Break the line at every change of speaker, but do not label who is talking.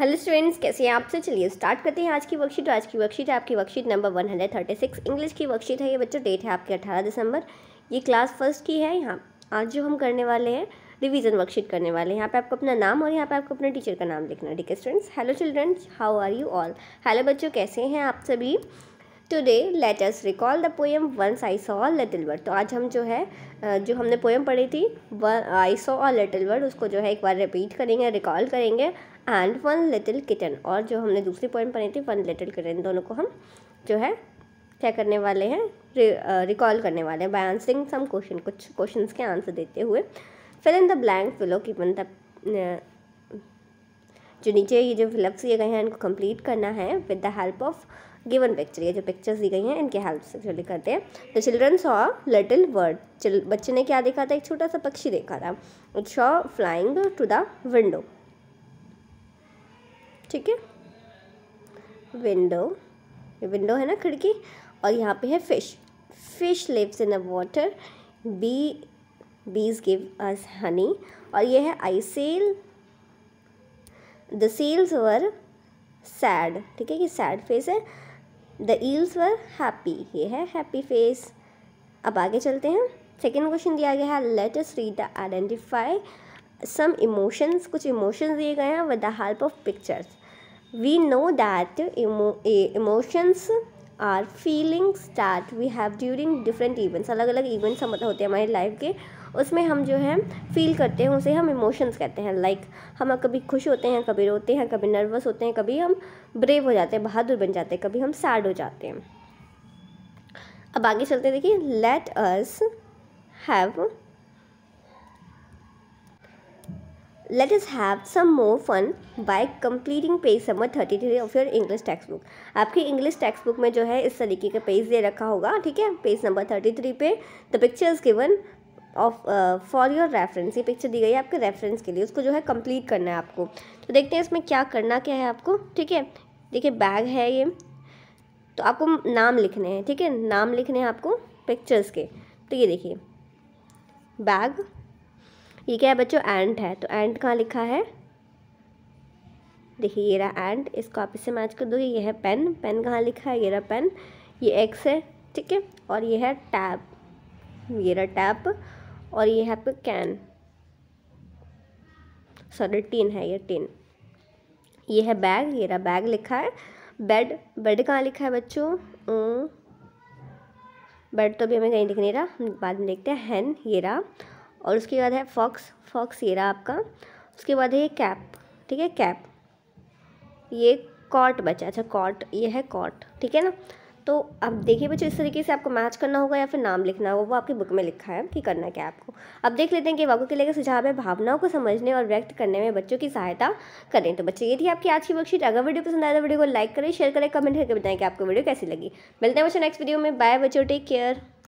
Hello students कैसे हैं आपसे चलिए स्टार्ट करते हैं आज की वर्कशीट तो आज की वर्कशीट है आपकी worksheet number one thirty six English की वर्कशीट है ये बच्चों डेट है आपकी अट्ठारह दिसंबर ये क्लास फर्स्ट की है यहाँ आज जो हम करने वाले हैं रिवीजन वर्कशीट करने वाले हैं यहाँ पे आपको अपना नाम और यहाँ पे आपको अपने टीचर का नाम लिखना है ठीक है students hello childrens how are you all hello बच्चों कैसे हैं आप सभी today let us recall the poem once I saw all little bird तो आज हम जो है जो हमने पोएम पढ़ी थी I saw all little bird उसको जो है एक बार रिपीट करेंगे रिकॉल करेंगे एंड वन लिटिल किटन और जो हमने दूसरी पोएम पढ़ी थी वन लिटिल किटन दोनों को हम जो है क्या करने वाले हैं रिकॉल करने वाले हैं बाय आंसरिंग सम क्वेश्चन कुछ क्वेश्चन के आंसर देते हुए फिल इन द ब्लैंक फिलो कि द जो नीचे ये जो फिलअप्स किए गए हैं इनको कंप्लीट करना है with the help of given picture ये जो पिक्चर्स दी गई हैं इनके हेल्प से एक्चुअली करते हैं the children saw little bird बच्चे ने क्या देखा था एक छोटा सा पक्षी देखा था it saw flying to the window ठीक है विंडो विंडो है ना खिड़की और यहाँ पे है fish fish lives in a water bee bees give us honey और ये है I seal the seals were sad ठीक है ये सैड फेस है द ईल्स वर हैप्पी ये है हैप्पी फेस अब आगे चलते हैं सेकेंड क्वेश्चन दिया गया है let us read the identify some emotions कुछ इमोशंस दिए गए हैं with the help of pictures we know that emotions are feelings start we have during different events अलग अलग इवेंट्स हम होते हैं हमारी लाइफ के उसमें हम जो है फील करते हैं उसे हम इमोशंस कहते हैं लाइक like, हम कभी खुश होते हैं कभी रोते हैं कभी नर्वस होते हैं कभी हम ब्रेव हो जाते हैं बहादुर बन जाते हैं कभी हम सैड हो जाते हैं अब आगे चलते देखिए let us have let us have some more fun by completing page number of your English English book आपकी इंग्लिश English बुक में जो है इस तरीके का पेज दे रखा होगा ठीक है पेज नंबर थर्टी थ्री पे the pictures given of for your reference ये पिक्चर दी गई है आपके रेफरेंस के लिए उसको जो है कंप्लीट करना है आपको तो देखते हैं इसमें क्या करना क्या है आपको ठीक है देखिए बैग है ये तो आपको नाम लिखने हैं ठीक है नाम लिखने हैं आपको पिक्चर्स के तो ये देखिए बैग ये क्या है बच्चों एंट है तो एंड कहाँ लिखा है देखिए ये रहा एंड इसको आप इससे मैच कर दोगे ये है पेन पेन कहाँ लिखा है ये रहा पेन ये एक्स है ठीक है और ये है टैप ये रहा टैप और ये है आपका कैन सॉरी टीन है ये टीन ये है बैग ये रहा बैग लिखा है बेड बेड कहाँ लिखा है बच्चों बेड hmm। तो अभी हमें कहीं दिख नहीं रहा बाद में देखते हैं हैन ये रहा और उसके बाद है फॉक्स फॉक्स ये रहा आपका उसके बाद है ये कैप ठीक है कैप ये कॉट बचा अच्छा कॉट ये है कॉट ठीक है ना तो अब देखिए बच्चों इस तरीके से आपको मैच करना होगा या फिर नाम लिखना होगा वो आपकी बुक में लिखा है कि करना क्या आपको अब देख लेते हैं कि वाकों के लिए सुझाव है भावनाओं को समझने और व्यक्त करने में बच्चों की सहायता करें तो बच्चे ये थी आपकी आज की वर्कशीट अगर वीडियो पसंद आए तो वीडियो को लाइक करें शेयर करें कमेंट करके बताएं कि आपको वीडियो कैसी लगी मिलते हैं बच्चों नेक्स्ट वीडियो में बाय बच्चों टेक केयर